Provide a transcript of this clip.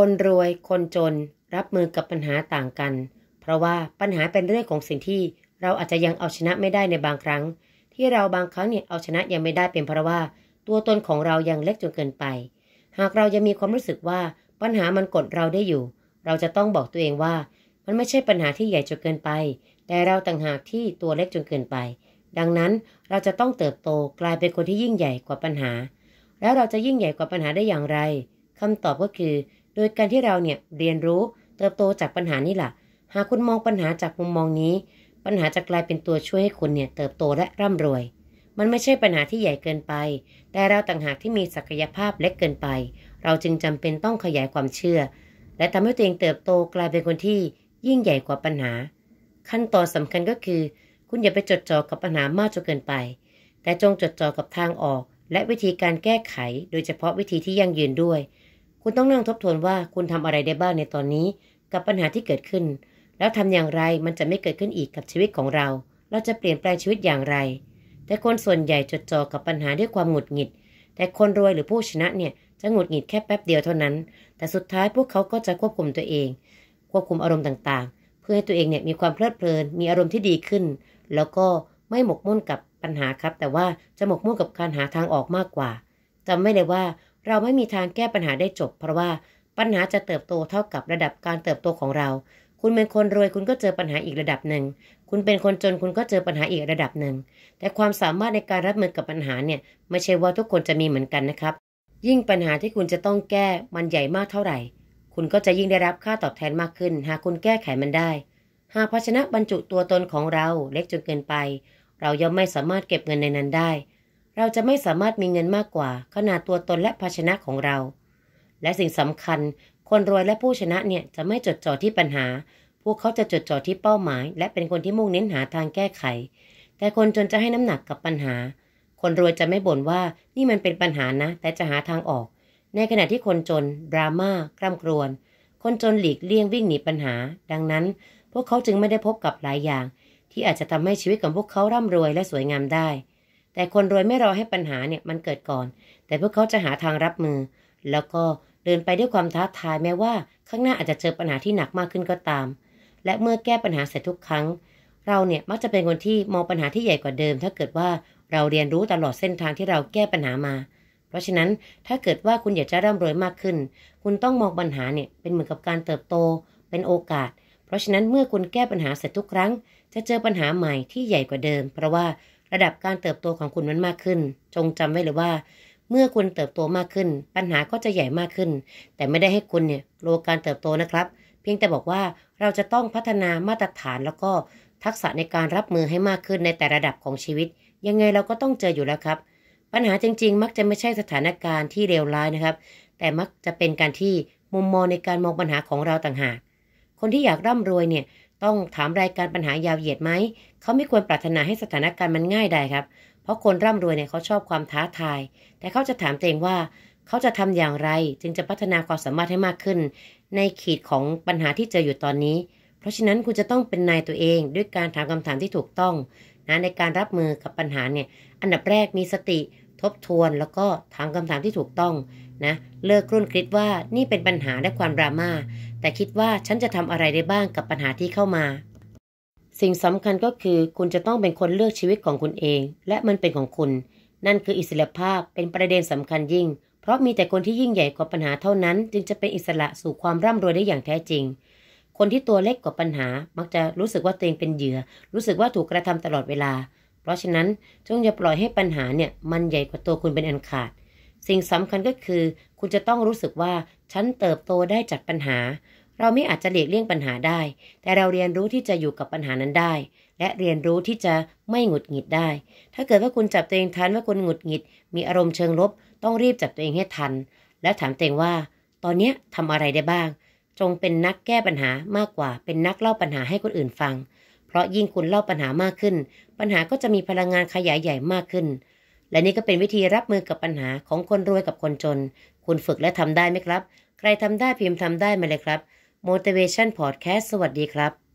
คนรวยคนจนรับมือกับปัญหาต่างกัน เพราะว่าปัญหาเป็นเรื่องของสิ่งที่เราอาจจะยังเอาชนะไม่ได้ในบางครั้ง ที่เราบางครั้งเนี่ยเอาชนะยังไม่ได้เป็นเพราะว่าตัวตนของเรายังเล็กจนเกินไป หากเรายังมีความรู้สึกว่าปัญหามันกดเราได้อยู่ เราจะต้องบอกตัวเองว่ามันไม่ใช่ปัญหาที่ใหญ่จนเกินไป แต่เราต่างหากที่ตัวเล็กจนเกินไป ดังนั้นเราจะต้องเติบโตกลายเป็นคนที่ยิ่งใหญ่กว่าปัญหา แล้วเราจะยิ่งใหญ่กว่าปัญหาได้อย่างไรคำตอบก็คือโดยการที่เราเนี่ยเรียนรู้เติบโตจากปัญหานี้ละหากคุณมองปัญหาจากมุมมองนี้ ปัญหาจะกลายเป็นตัวช่วยให้คุณเนี่ยเติบโตและร่ำรวย มันไม่ใช่ปัญหาที่ใหญ่เกินไป แต่เราต่างหากที่มีศักยภาพเล็กเกินไป เราจึงจำเป็นต้องขยายความเชื่อ และทำให้ตัวเองเติบโตกลายเป็นคนที่ยิ่งใหญ่กว่าปัญหา ขั้นตอนสำคัญก็คือ คุณอย่าไปจดจ่อกับปัญหามากจนเกินไป แต่จงจดจ่อกับทางออก และวิธีการแก้ไข โดยเฉพาะวิธีที่ยั่งยืนด้วยคุณต้องนั่งทบทวนว่าคุณทำอะไรได้บ้างในตอนนี้ กับปัญหาที่เกิดขึ้น แล้วทำอย่างไรมันจะไม่เกิดขึ้นอีกกับชีวิตของเรา เราจะเปลี่ยนแปลงชีวิตอย่างไร แต่คนส่วนใหญ่จดจ่อกับปัญหาด้วยความหงุดหงิด แต่คนรวยหรือผู้ชนะเนี่ยจะหงุดหงิดแค่แป๊บเดียวเท่านั้นแต่สุดท้ายพวกเขาก็จะควบคุมตัวเอง ควบคุมอารมณ์ต่างๆ เพื่อให้ตัวเองเนี่ยมีความเพลิดเพลินมีอารมณ์ที่ดีขึ้น แล้วก็ไม่หมกมุ่นกับปัญหาครับ แต่ว่าจะหมกมุ่นกับการหาทางออกมากกว่าจำไม่ได้ว่าเราไม่มีทางแก้ปัญหาได้จบเพราะว่าปัญหาจะเติบโตเท่ากับระดับการเติบโตของเรา คุณเป็นคนรวย คุณก็เจอปัญหาอีกระดับหนึ่ง คุณเป็นคนจนคุณก็เจอปัญหาอีกระดับหนึ่ง แต่ความสามารถในการรับมือกับปัญหาเนี่ย ไม่ใช่ว่าทุกคนจะมีเหมือนกันนะครับ ยิ่งปัญหาที่คุณจะต้องแก้มันใหญ่มากเท่าไหร่ คุณก็จะยิ่งได้รับค่าตอบแทนมากขึ้น หากคุณแก้ไขมันได้ หากภาชนะบรรจุตัวตนของเราเล็กจนเกินไป เราย่อมไม่สามารถเก็บเงินในนั้นได้เราจะไม่สามารถมีเงินมากกว่าขนาดตัวตนและภาชนะของเรา และสิ่งสำคัญ คนรวยและผู้ชนะเนี่ยจะไม่จดจ่อที่ปัญหา พวกเขาจะจดจ่อที่เป้าหมาย และเป็นคนที่มุ่งเน้นหาทางแก้ไข แต่คนจนจะให้น้ำหนักกับปัญหา คนรวยจะไม่บ่นว่านี่มันเป็นปัญหานะ แต่จะหาทางออก ในขณะที่คนจนดราม่ากร่ำกรวน คนจนหลีกเลี่ยงวิ่งหนีปัญหา ดังนั้นพวกเขาจึงไม่ได้พบกับหลายอย่าง ที่อาจจะทำให้ชีวิตของพวกเขาร่ำรวยและสวยงามได้แต่คนรวยไม่รอให้ปัญหาเนี่ยมันเกิดก่อน แต่พวกเขาจะหาทางรับมือ แล้วก็เดินไปด้วยความท้าทายแม้ว่าข้างหน้าอาจจะเจอปัญหาที่หนักมากขึ้นก็ตาม และเมื่อแก้ปัญหาเสร็จทุกครั้ง เราเนี่ยมักจะเป็นคนที่มองปัญหาที่ใหญ่กว่าเดิมถ้าเกิดว่าเราเรียนรู้ตลอดเส้นทางที่เราแก้ปัญหามา เพราะฉะนั้นถ้าเกิดว่าคุณอยากจะร่ำรวยมากขึ้น คุณต้องมองปัญหาเนี่ยเป็นเหมือนกับการเติบโต เป็นโอกาส เพราะฉะนั้นเมื่อคุณแก้ปัญหาเสร็จทุกครั้ง จะเจอปัญหาใหม่ที่ใหญ่กว่าเดิม เพราะว่าระดับการเติบโตของคุณมันมากขึ้น จงจำไว้เลยว่า เมื่อคุณเติบโตมากขึ้น ปัญหาก็จะใหญ่มากขึ้น แต่ไม่ได้ให้คุณเนี่ยโลการเติบโตนะครับ เพียงแต่บอกว่าเราจะต้องพัฒนามาตรฐานแล้วก็ทักษะในการรับมือให้มากขึ้นในแต่ระดับของชีวิต ยังไงเราก็ต้องเจออยู่แล้วครับ ปัญหาจริงๆมักจะไม่ใช่สถานการณ์ที่เลวร้ายนะครับ แต่มักจะเป็นการที่มุมมองในการมองปัญหาของเราต่างหากคนที่อยากร่ำรวยเนี่ยต้องถามรายการปัญหายาวเหยียดไหม เขาไม่ควรปรารถนาให้สถานการณ์มันง่ายได้ครับ เพราะคนร่ำรวยเนี่ยเขาชอบความท้าทาย แต่เขาจะถามตัวเองว่า เขาจะทำอย่างไรจึงจะพัฒนาความสามารถให้มากขึ้น ในขีดของปัญหาที่เจออยู่ตอนนี้ เพราะฉะนั้นคุณจะต้องเป็นนายตัวเองด้วยการถามคำถามที่ถูกต้อง นะในการรับมือกับปัญหาเนี่ย อันดับแรกมีสติทบทวนแล้วก็ถามคำถามที่ถูกต้อง นะ เลิกรุ่นคิดว่านี่เป็นปัญหาและความดราม่าแต่คิดว่าฉันจะทำอะไรได้บ้างกับปัญหาที่เข้ามา สิ่งสำคัญก็คือคุณจะต้องเป็นคนเลือกชีวิตของคุณเองและมันเป็นของคุณ นั่นคืออิสระภาพเป็นประเด็นสำคัญยิ่ง เพราะมีแต่คนที่ยิ่งใหญ่กว่าปัญหาเท่านั้น จึงจะเป็นอิสระสู่ความร่ำรวยได้อย่างแท้จริง คนที่ตัวเล็กกว่าปัญหา มักจะรู้สึกว่าตัวเองเป็นเหยื่อ รู้สึกว่าถูกกระทำตลอดเวลาเพราะฉะนั้นจงอย่าปล่อยให้ปัญหาเนี่ย มันใหญ่กว่าตัวคุณเป็นอันขาด สิ่งสำคัญก็คือ คุณจะต้องรู้สึกว่าฉันเติบโตได้จากปัญหา เราไม่อาจจะหลีกเลี่ยงปัญหาได้ แต่เราเรียนรู้ที่จะอยู่กับปัญหานั้นได้ และเรียนรู้ที่จะไม่หงุดหงิดได้ ถ้าเกิดว่าคุณจับตัวเองทันว่าคุณหงุดหงิด มีอารมณ์เชิงลบต้องรีบจับตัวเองให้ทัน และถามตัวเองว่า ตอนนี้ทำอะไรได้บ้าง จงเป็นนักแก้ปัญหามากกว่า เป็นนักเล่าปัญหาให้คนอื่นฟังเพราะยิ่งคุณเล่าปัญหามากขึ้น ปัญหาก็จะมีพลังงานขยายใหญ่มากขึ้น และนี่ก็เป็นวิธีรับมือกับปัญหาของคนรวยกับคนจน คุณฝึกและทำได้ไหมครับ ใครทำได้พิมพ์ทำได้มาเลยครับ motivation podcast สวัสดีครับ